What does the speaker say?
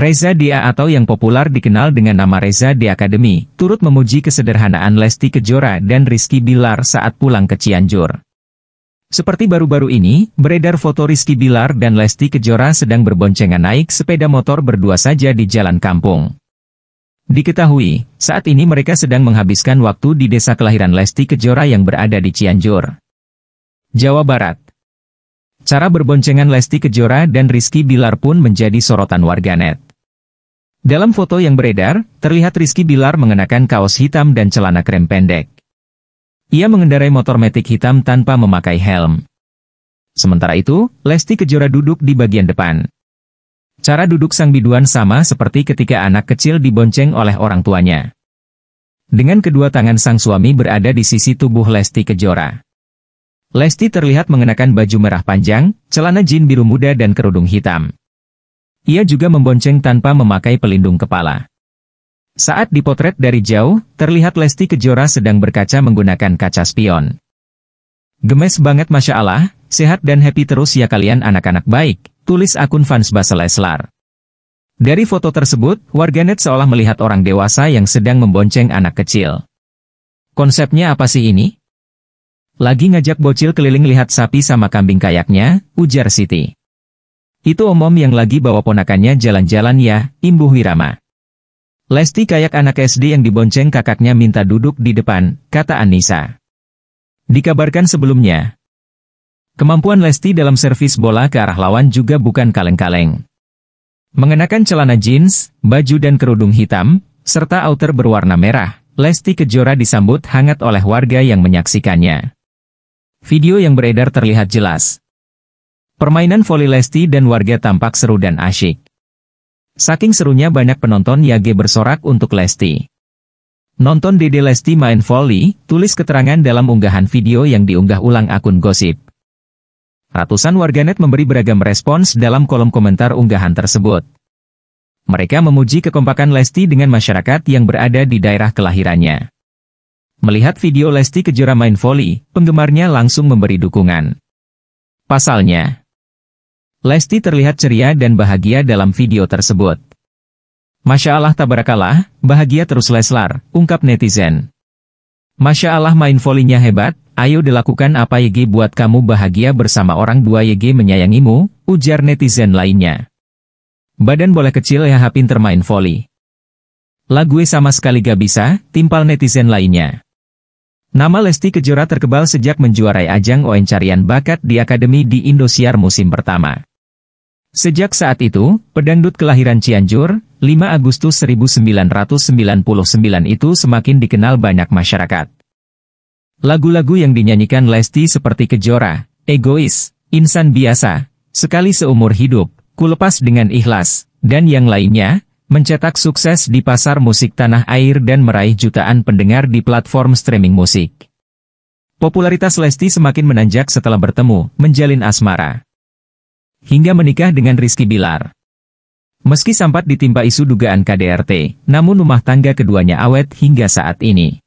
Reza Dia atau yang populer dikenal dengan nama Reza di Akademi turut memuji kesederhanaan Lesti Kejora dan Rizky Bilar saat pulang ke Cianjur. Seperti baru-baru ini, beredar foto Rizky Bilar dan Lesti Kejora sedang berboncengan naik sepeda motor berdua saja di jalan kampung. Diketahui, saat ini mereka sedang menghabiskan waktu di desa kelahiran Lesti Kejora yang berada di Cianjur. Jawa Barat Cara berboncengan Lesti Kejora dan Rizky Bilar pun menjadi sorotan warganet. Dalam foto yang beredar, terlihat Rizky Bilar mengenakan kaos hitam dan celana krem pendek. Ia mengendarai motor metik hitam tanpa memakai helm. Sementara itu, Lesti Kejora duduk di bagian depan. Cara duduk sang biduan sama seperti ketika anak kecil dibonceng oleh orang tuanya. Dengan kedua tangan sang suami berada di sisi tubuh Lesti Kejora. Lesti terlihat mengenakan baju merah panjang, celana jin biru muda dan kerudung hitam. Ia juga membonceng tanpa memakai pelindung kepala. Saat dipotret dari jauh, terlihat Lesti Kejora sedang berkaca menggunakan kaca spion. Gemes banget Masya Allah, sehat dan happy terus ya kalian anak-anak baik, tulis akun fans Baseleslar. Dari foto tersebut, warganet seolah melihat orang dewasa yang sedang membonceng anak kecil. Konsepnya apa sih ini? Lagi ngajak bocil keliling lihat sapi sama kambing kayaknya, ujar Siti. Itu om-om yang lagi bawa ponakannya jalan-jalan ya, imbuh Wirama. Lesti kayak anak SD yang dibonceng kakaknya minta duduk di depan, kata Anissa. Dikabarkan sebelumnya, kemampuan Lesti dalam servis bola ke arah lawan juga bukan kaleng-kaleng. Mengenakan celana jeans, baju dan kerudung hitam, serta outer berwarna merah, Lesti Kejora disambut hangat oleh warga yang menyaksikannya. Video yang beredar terlihat jelas, Permainan voli Lesti dan warga tampak seru dan asyik. Saking serunya banyak penonton Yage bersorak untuk Lesti. Nonton Dede Lesti main voli, tulis keterangan dalam unggahan video yang diunggah ulang akun gosip. Ratusan warganet memberi beragam respons dalam kolom komentar unggahan tersebut. Mereka memuji kekompakan Lesti dengan masyarakat yang berada di daerah kelahirannya. Melihat video Lesti kejora main voli, penggemarnya langsung memberi dukungan. Pasalnya, Lesti terlihat ceria dan bahagia dalam video tersebut. Masya Allah tabarakallah, bahagia terus Leslar, ungkap netizen. Masya Allah main volinya hebat, ayo dilakukan apa YG buat kamu bahagia bersama orang dua YG menyayangimu, ujar netizen lainnya. Badan boleh kecil ya pinter termain voli. Lagu e sama sekali gak bisa, timpal netizen lainnya. Nama Lesti Kejora terkebal sejak menjuarai ajang oencarian bakat di Akademi di Indosiar musim pertama. Sejak saat itu, pedangdut kelahiran Cianjur, 5 Agustus 1999 itu semakin dikenal banyak masyarakat. Lagu-lagu yang dinyanyikan Lesti seperti Kejora, Egois, Insan Biasa, Sekali Seumur Hidup, Kulepas Dengan Ikhlas, dan yang lainnya, mencetak sukses di pasar musik tanah air dan meraih jutaan pendengar di platform streaming musik. Popularitas Lesti semakin menanjak setelah bertemu, menjalin asmara hingga menikah dengan Rizky Bilar. Meski sempat ditimpa isu dugaan KDRT, namun rumah tangga keduanya awet hingga saat ini.